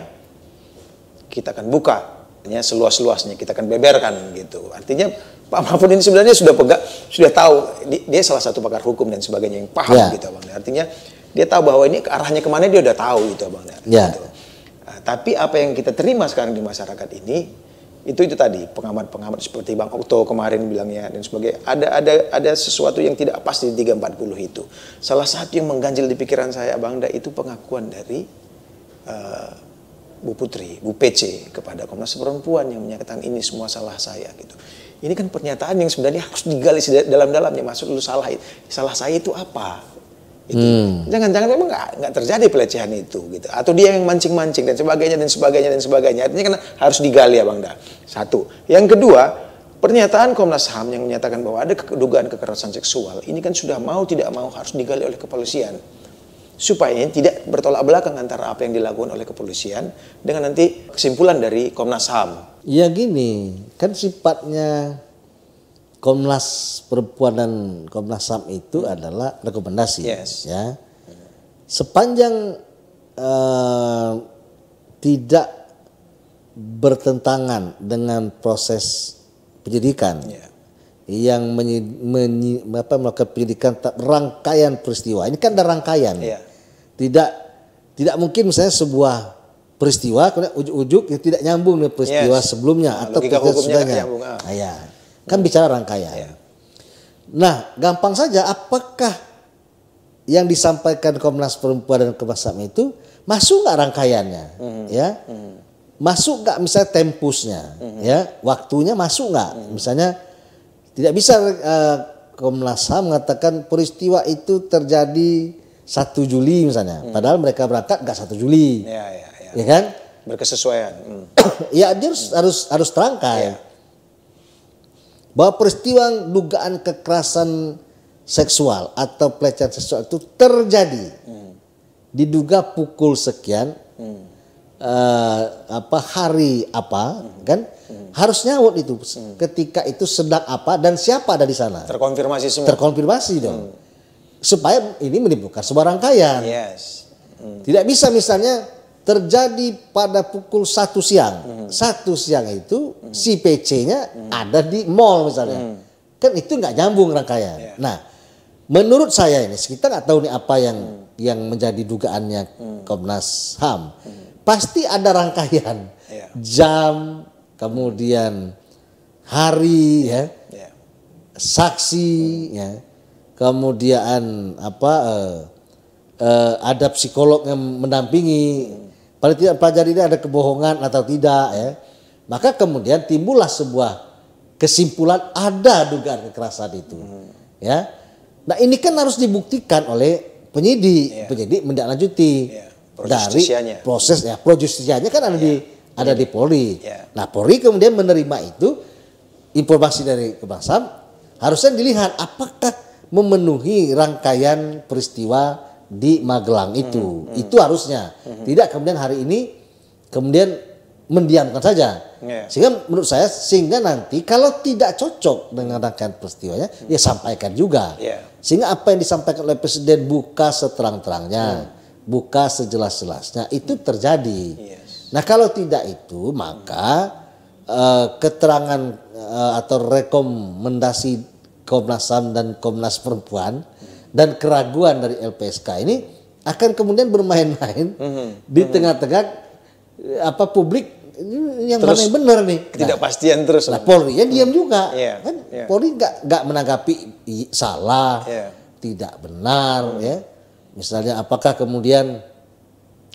[SPEAKER 2] kita akan buka ya seluas-luasnya kita akan beberkan gitu artinya Pak Mahfud ini sebenarnya sudah pegak sudah tahu dia salah satu pakar hukum dan sebagainya yang paham yeah. gitu bang artinya dia tahu bahwa ini arahnya kemana dia udah tahu gitu bang yeah. gitu. Nah, tapi apa yang kita terima sekarang di masyarakat ini itu itu tadi pengamat-pengamat seperti Bang Okto kemarin bilangnya dan sebagainya ada ada ada sesuatu yang tidak pasti di 340 itu salah satu yang mengganjil di pikiran saya Bang Da itu pengakuan dari uh, Bu Putri Bu PC kepada Komnas Perempuan yang menyatakan ini semua salah saya gitu ini kan pernyataan yang sebenarnya harus digali dalam-dalamnya maksud lu salah salah saya itu apa Gitu. Hmm. Jangan-jangan memang nggak terjadi pelecehan itu, gitu. Atau dia yang mancing-mancing dan sebagainya dan sebagainya dan sebagainya. Artinya kan harus digali ya, Bang Da. Satu. Yang kedua, Pernyataan Komnas HAM yang menyatakan bahwa ada kedugaan kekerasan seksual ini kan sudah mau tidak mau harus digali oleh kepolisian supaya tidak bertolak belakang antara apa yang dilakukan oleh kepolisian dengan nanti kesimpulan dari Komnas HAM.
[SPEAKER 1] Ya gini, kan sifatnya Komnas Perempuan dan Komnas HAM itu adalah rekomendasi yes. ya. Sepanjang uh, tidak bertentangan dengan proses penyidikan yeah. yang menyi, menyi, apa, melakukan penyidikan rangkaian peristiwa ini kan ada rangkaian yeah. tidak tidak mungkin misalnya sebuah peristiwa kemudian ujuk-ujuk yang tidak nyambung dengan peristiwa yes. sebelumnya nah, atau peristiwa sudahnya. Ah. Nah, ya. Kan bicara rangkaian. Ya. Nah, gampang saja apakah yang disampaikan Komnas Perempuan dan Komnas itu masuk nggak rangkaiannya, mm-hmm. ya? Mm-hmm. Masuk nggak misalnya tempusnya, mm-hmm. ya? Waktunya masuk nggak? Mm-hmm. Misalnya tidak bisa uh, Komnas HAM mengatakan peristiwa itu terjadi 1 Juli misalnya, mm-hmm. padahal mereka berangkat nggak 1 Juli, ya, ya, ya. ya kan?
[SPEAKER 2] Berkesesuaian. Mm.
[SPEAKER 1] ya dia harus mm. harus harus terangkai. Ya bahwa peristiwa dugaan kekerasan seksual atau pelecehan seksual itu terjadi hmm. diduga pukul sekian hmm. uh, apa hari apa hmm. kan hmm. harus waktu itu hmm. ketika itu sedang apa dan siapa ada di sana terkonfirmasi semua terkonfirmasi dong hmm. supaya ini menimbulkan sebuah rangkaian
[SPEAKER 2] yes. hmm.
[SPEAKER 1] tidak bisa misalnya terjadi pada pukul satu siang. Hmm. Satu siang itu hmm. si PC-nya hmm. ada di mall misalnya. Kan itu nggak nyambung rangkaian. Ya. Nah, menurut saya ini kita nggak tahu nih apa yang yang menjadi dugaannya Komnas HAM. Pasti ada rangkaian ya. jam, kemudian hari ya. ya. Saksi ya. Kemudian apa eh, uh, ada psikolog yang mendampingi. Hmm paling tidak pelajar ini ada kebohongan atau tidak ya maka kemudian timbullah sebuah kesimpulan ada dugaan kekerasan itu hmm. ya nah ini kan harus dibuktikan oleh penyidik yeah. penyidik mendaklanjuti yeah. Iya, dari proses ya projustisianya kan ada yeah. di iya. ada yeah. di Polri yeah. nah Polri kemudian menerima itu informasi dari Komnas harusnya dilihat apakah memenuhi rangkaian peristiwa di Magelang itu. Hmm, hmm. Itu harusnya. Hmm, hmm. Tidak kemudian hari ini kemudian mendiamkan saja. Yeah. Sehingga menurut saya sehingga nanti kalau tidak cocok dengan rangkaian peristiwanya hmm. ya sampaikan juga. Yeah. Sehingga apa yang disampaikan oleh presiden buka seterang-terangnya, hmm. buka sejelas-jelasnya itu terjadi. Yes. Nah, kalau tidak itu maka Uh, keterangan uh, atau rekomendasi Komnas HAM dan Komnas Perempuan dan keraguan dari LPSK ini akan kemudian bermain-main mm -hmm. di tengah-tengah mm -hmm. apa publik yang terus, mana yang benar nih Tidak
[SPEAKER 2] nah, terus nah
[SPEAKER 1] Polri ya diam mhm. juga yeah, kan yeah. Polri nggak nggak menanggapi salah yeah. tidak benar hmm. ya misalnya apakah kemudian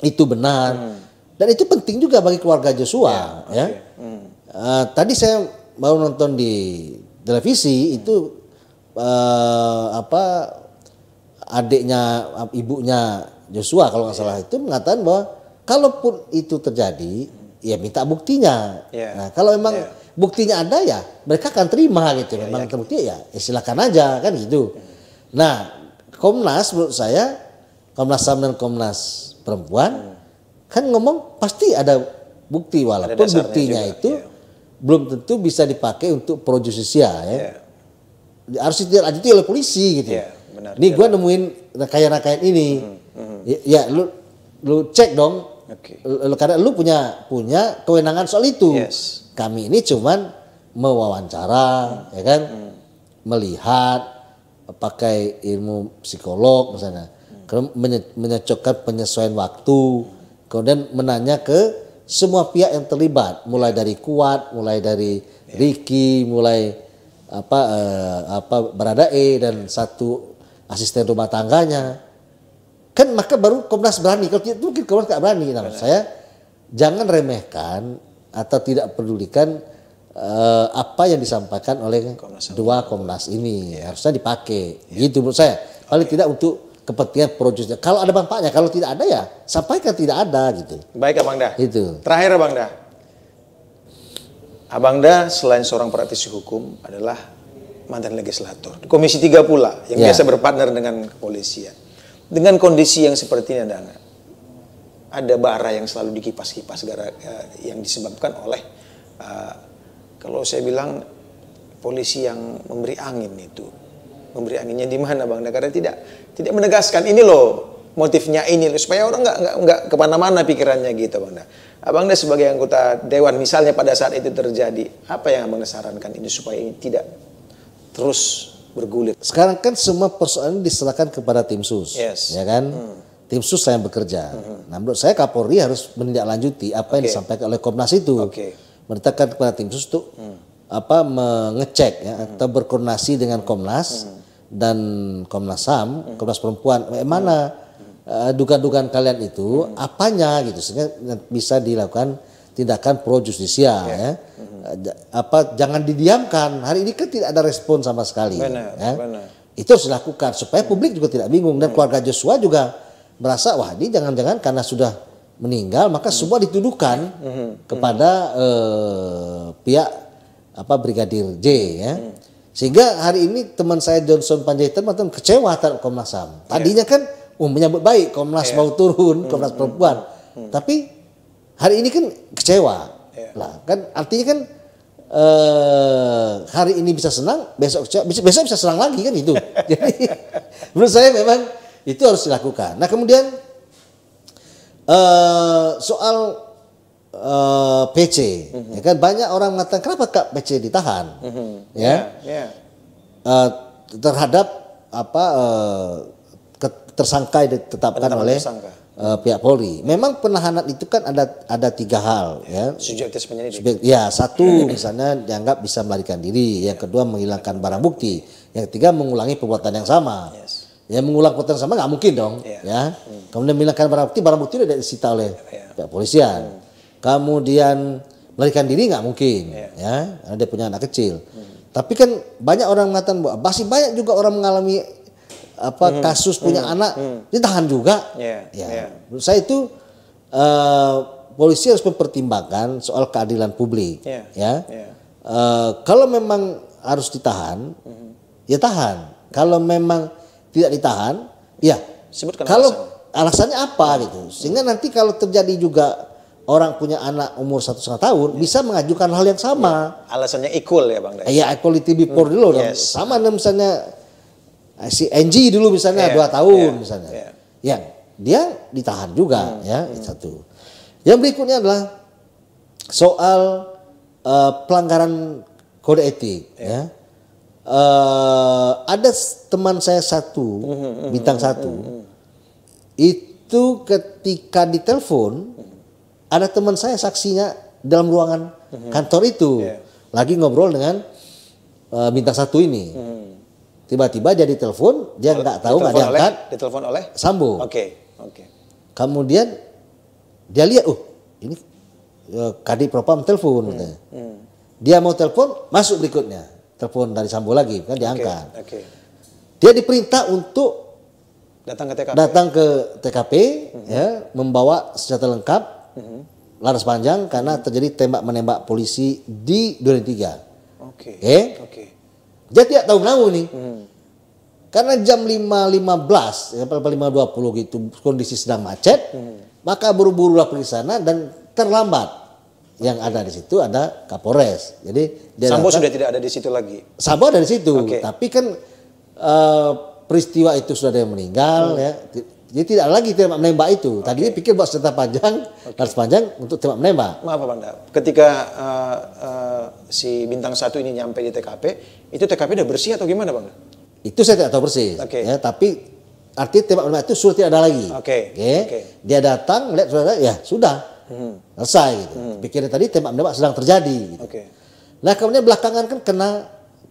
[SPEAKER 1] itu benar hmm. dan itu penting juga bagi keluarga Joshua yeah, iya, ya mm. hmm. uh, tadi saya baru nonton di televisi hmm. itu uh, apa adiknya ibunya Joshua kalau nggak salah itu mengatakan bahwa kalaupun itu terjadi ya minta buktinya. Yeah. Nah, kalau memang yeah. buktinya ada ya mereka akan terima gitu. Yeah, memang yeah. terbukti ya, ya silakan aja kan gitu. Nah, Komnas menurut saya Komnas HAM dan Komnas Perempuan yeah. kan ngomong pasti ada bukti walaupun ada buktinya juga. itu yeah. belum tentu bisa dipakai untuk pro justisia ya. Yeah. Harus ditindaklanjuti oleh polisi gitu. Yeah benar. Nih iya, gue iya. nemuin rakyat-rakyat ini. Mm -hmm. hmm, hmm. Ya, ya, lu lu cek dong. Okay. karena lu punya punya kewenangan soal itu. Yes. Kami ini cuman mewawancara, hmm. ya kan? Hmm. Melihat pakai ilmu psikolog misalnya. Hmm. Kemudian penyesuaian waktu. Hmm. Kemudian menanya ke semua pihak yang terlibat, mulai ya. dari kuat, mulai dari yeah. Ricky, mulai apa eh, apa berada E dan satu asisten rumah tangganya. Kan maka baru Komnas berani. Kalau tidak mungkin Komnas tidak berani. Nah, Benar. saya jangan remehkan atau tidak pedulikan uh, apa yang disampaikan oleh Komnas dua Komnas ini ya. harusnya dipakai. Ya. Gitu menurut saya. Paling okay. tidak untuk kepentingan projusnya. Kalau ada manfaatnya, kalau tidak ada ya sampaikan tidak ada gitu.
[SPEAKER 2] Baik Abang Dah. Itu. Terakhir Abang Dah. Abang Dah selain seorang praktisi hukum adalah mantan legislator. Komisi 3 pula yang yeah. biasa berpartner dengan kepolisian. Dengan kondisi yang seperti ini ada Ada bara yang selalu dikipas-kipas gara uh, yang disebabkan oleh uh, kalau saya bilang polisi yang memberi angin itu. Memberi anginnya di mana Bang? Negara karena tidak tidak menegaskan ini loh motifnya ini loh, supaya orang nggak nggak nggak kemana-mana pikirannya gitu bang. Nah, abang sebagai anggota dewan misalnya pada saat itu terjadi, apa yang abang sarankan ini supaya ini tidak terus bergulir.
[SPEAKER 1] Sekarang kan semua persoalan diserahkan kepada tim sus, yes. ya kan? Hmm. Tim sus yang bekerja. Hmm. Nah, menurut saya Kapolri harus menindaklanjuti apa okay. yang disampaikan oleh Komnas itu. Okay. Menetapkan kepada tim sus untuk hmm. apa mengecek ya, hmm. atau berkoordinasi dengan Komnas hmm. dan Komnas HAM, hmm. Komnas Perempuan, eh, mana hmm. eh, dugaan-dugaan kalian itu, hmm. apanya gitu sehingga bisa dilakukan tindakan pro justisia iya. ya. ya. Apa jangan didiamkan. Hari ini kan tidak ada respon sama sekali. Benar, ya. benar. Itu harus dilakukan supaya publik juga tidak bingung dan iya. keluarga Joshua juga merasa wah ini jangan-jangan karena sudah meninggal maka hmm. semua dituduhkan hmm, hmm, kepada eh, pihak apa brigadir J ya. Sehingga hari ini teman saya Johnson Panjaitan mantan kecewa terhadap Komnas HAM. Iya. Tadinya kan um, menyambut baik Komnas yeah. mau turun, Komnas perempuan. Tapi hari ini kan kecewa. ya. lah kan artinya kan eh, hari ini bisa senang, besok kecewa, besok bisa senang lagi kan itu. Jadi menurut saya memang itu harus dilakukan. Nah, kemudian eh, soal eh, PC, mm -hmm. ya kan banyak orang mengatakan kenapa Kak PC ditahan, mm -hmm. ya yeah, yeah. Eh, terhadap apa eh, tersangka ditetapkan oleh tersangka uh, pihak Polri. Memang penahanan itu kan ada ada tiga hal ya.
[SPEAKER 2] Subjektif penyidik.
[SPEAKER 1] ya satu misalnya dianggap bisa melarikan diri, yang kedua menghilangkan barang bukti, yang ketiga mengulangi perbuatan yang sama. Yes. Ya mengulang perbuatan sama nggak mungkin dong yeah. ya. Hmm. Kemudian menghilangkan barang bukti, barang bukti sudah disita oleh yeah. pihak polisian. Hmm. Kemudian melarikan diri nggak mungkin yeah. ya, karena dia punya anak kecil. Hmm. Tapi kan banyak orang mengatakan bahwa masih banyak juga orang mengalami apa hmm. kasus punya hmm. anak hmm. ditahan juga. Yeah. Ya. Yeah. Ya. Menurut saya itu uh, polisi harus mempertimbangkan soal keadilan publik.
[SPEAKER 2] Yeah. Ya. Yeah. Ya. Ya.
[SPEAKER 1] Uh, kalau memang harus ditahan, hmm. ya tahan. Kalau memang tidak ditahan, ya
[SPEAKER 2] sebutkan kalau
[SPEAKER 1] alasan. alasannya apa hmm. gitu. Sehingga nanti kalau terjadi juga orang punya anak umur satu setengah tahun yeah. bisa mengajukan hal yang sama.
[SPEAKER 2] Yeah. Alasannya equal ya bang. Iya
[SPEAKER 1] equality before hmm. the law. Yes. Sama misalnya Eh, si Angie dulu misalnya yeah. dua tahun yeah. misalnya, yeah. yang dia ditahan juga hmm. ya hmm. satu. Yang berikutnya adalah soal uh, pelanggaran kode etik yeah. ya. Uh, ada teman saya satu hmm, hmm, hmm, bintang satu itu ketika ditelepon ada teman saya saksinya dalam ruangan kantor itu yeah. lagi ngobrol dengan uh, bintang satu ini Tiba-tiba dia ditelepon, dia nggak tahu nggak diangkat. Ditelepon oleh? Sambo.
[SPEAKER 2] Oke, okay. oke. Okay.
[SPEAKER 1] Kemudian dia lihat, uh, ini uh, Kadi Propam telepon. Hmm. Hmm. Dia mau telepon, masuk berikutnya. Telepon dari Sambo lagi, kan diangkat. Oke. Okay. Dia diperintah untuk
[SPEAKER 2] datang ke TKP, datang
[SPEAKER 1] ke TKP hmm. ya, membawa senjata lengkap, hmm. laras panjang karena hmm. terjadi tembak menembak polisi di 2003. Oke.
[SPEAKER 2] Okay. Eh? Okay. okay.
[SPEAKER 1] Dia tidak tahu kamu nih. Hmm. Karena jam 5.15 ya, sampai 5.20 gitu kondisi sedang macet, hmm. maka buru buru lah pergi sana dan terlambat. Yang ada di situ ada Kapolres. Jadi dia Sambo datang, sudah
[SPEAKER 2] tidak ada di situ lagi.
[SPEAKER 1] Sambo ada di situ, okay. tapi kan uh, peristiwa itu sudah ada yang meninggal hmm. ya jadi tidak ada lagi tembak menembak itu. Okay. Tadinya pikir buat senjata panjang, okay. laras panjang untuk tembak menembak.
[SPEAKER 2] Maaf Pak Panda, ketika uh, uh, si bintang satu ini nyampe di TKP, itu TKP udah bersih atau gimana Bang?
[SPEAKER 1] Itu saya tidak tahu persis. Okay. Ya, tapi arti tembak menembak itu sudah tidak ada lagi. Oke.
[SPEAKER 2] Okay. Okay. Okay.
[SPEAKER 1] Dia datang, melihat saudara, ya sudah. Hmm. Selesai gitu. Hmm. Pikirnya tadi tembak menembak sedang terjadi. Gitu. Okay. Nah kemudian belakangan kan kena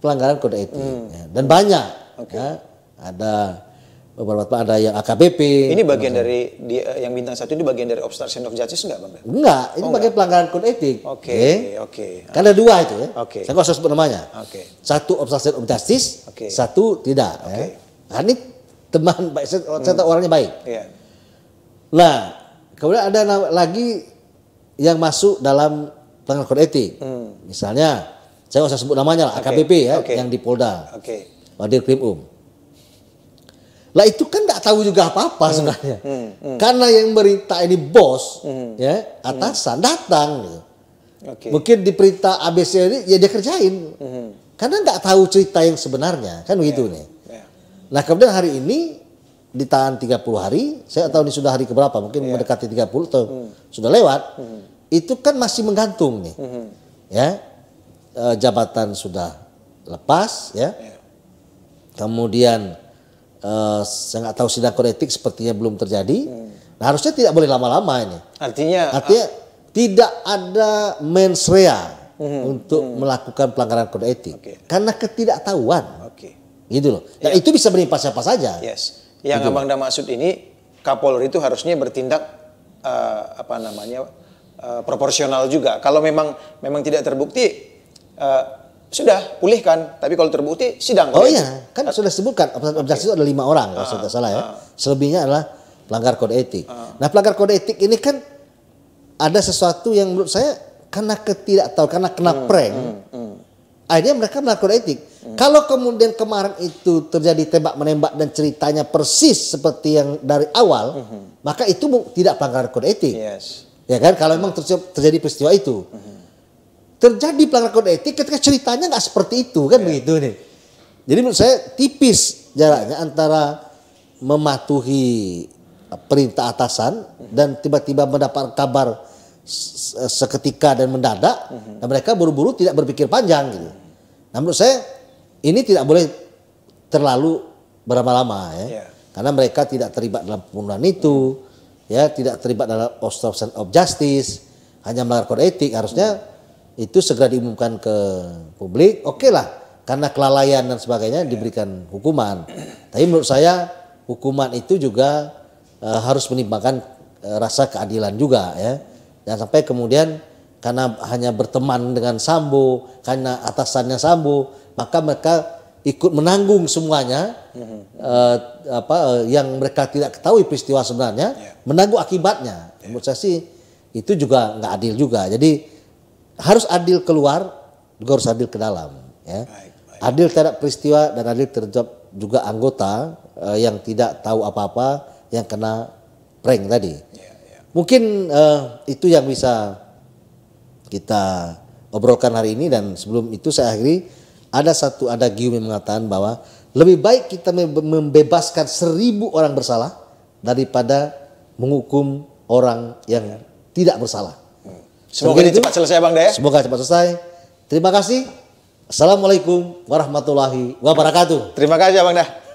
[SPEAKER 1] pelanggaran kode etik. Hmm. Ya, dan banyak. Okay. Ya, ada beberapa ada yang AKBP. Ini bagian dari
[SPEAKER 2] di, eh, yang bintang satu ini bagian dari obstruction of justice enggak, Bang?
[SPEAKER 1] Enggak, ini oh, bagian enggak. pelanggaran kode etik. Oke,
[SPEAKER 2] oke. Okay. Kan
[SPEAKER 1] dua itu ya. Oke. Okay. Saya nggak usah sebut namanya. Oke. Okay. Satu obstruction of justice, okay. satu tidak. Ya. Oke. Okay. Ya. Nah, ini teman
[SPEAKER 2] baik, saya, hmm. orangnya baik. Iya. Yeah.
[SPEAKER 1] Nah, kemudian ada lagi yang masuk dalam pelanggaran kode etik. Hmm. Misalnya, saya nggak usah sebut namanya lah, okay. AKBP ya, okay. yang di Polda. Oke. Okay. Wadir Krim Um. Lah itu kan tidak tahu juga apa-apa hmm. sebenarnya. Hmm. Hmm. Karena yang berita ini bos, hmm. ya atasan hmm. datang. Gitu. Okay. Mungkin diperintah ABC ini ya dia kerjain. Hmm. Karena tidak tahu cerita yang sebenarnya kan begitu yeah. nih. Yeah. Nah kemudian hari ini ditahan 30 hari, saya tahu ini sudah hari keberapa, mungkin yeah. mendekati 30 atau hmm. sudah lewat, hmm. itu kan masih menggantung nih, hmm. ya e, jabatan sudah lepas, ya, yeah. kemudian Eh, saya nggak tahu sidang kode etik sepertinya belum terjadi. Hmm. Nah, harusnya tidak boleh lama-lama ini. Artinya artinya uh, tidak ada mens rea uh, untuk uh, melakukan pelanggaran kode etik okay. karena ketidaktahuan. Oke. Okay. Gitu loh. ya itu bisa menimpa siapa saja. Yes.
[SPEAKER 2] Yang gitu Abang Dah maksud ini Kapolri itu harusnya bertindak uh, apa namanya? Uh, proporsional juga. Kalau memang memang tidak terbukti uh, sudah pulih kan, tapi kalau terbukti sidang oh iya kan ah. sudah
[SPEAKER 1] sebutkan disebutkan obstruksi itu ada lima orang kalau ah, tidak salah ya ah. selebihnya adalah pelanggar kode etik nah pelanggar kode etik ini kan ada sesuatu yang menurut saya karena ketidaktahuan karena kena hmm, prank hmm, hmm. akhirnya mereka melakukan etik kalau kemudian kemarin itu terjadi tembak menembak dan ceritanya persis seperti yang dari awal maka itu tidak pelanggar kode etik yes. ya kan kalau memang terjadi peristiwa itu terjadi pelanggaran kode etik ketika ceritanya nggak seperti itu kan yeah. begitu nih. Jadi menurut saya tipis jaraknya antara mematuhi perintah atasan dan tiba-tiba mendapat kabar seketika dan mendadak mm-hmm. dan mereka buru-buru tidak berpikir panjang gitu. Nah menurut saya ini tidak boleh terlalu berlama-lama ya. Yeah. Karena mereka tidak terlibat dalam pembunuhan itu, mm. ya tidak terlibat dalam obstruction of justice, hanya melanggar kode etik harusnya mm itu segera diumumkan ke publik, oke okay lah, karena kelalaian dan sebagainya diberikan hukuman. Tapi menurut saya hukuman itu juga e, harus menimbangkan e, rasa keadilan juga ya. Jangan sampai kemudian karena hanya berteman dengan Sambo, karena atasannya Sambo, maka mereka ikut menanggung semuanya e, apa e, yang mereka tidak ketahui peristiwa sebenarnya, ya. menanggung akibatnya. Menurut saya sih itu juga nggak adil juga. Jadi harus adil keluar juga harus adil ke dalam ya baik, baik. adil terhadap peristiwa dan adil terhadap juga anggota uh, yang tidak tahu apa-apa yang kena prank tadi yeah, yeah. mungkin uh, itu yang bisa kita obrolkan hari ini dan sebelum itu saya akhiri ada satu ada Gium yang mengatakan bahwa lebih baik kita membebaskan seribu orang bersalah daripada menghukum orang yang ya. tidak bersalah.
[SPEAKER 2] Semoga ini cepat selesai Bang Daya. Semoga
[SPEAKER 1] cepat selesai. Terima kasih. Assalamualaikum warahmatullahi wabarakatuh. Terima kasih Bang
[SPEAKER 2] Daya.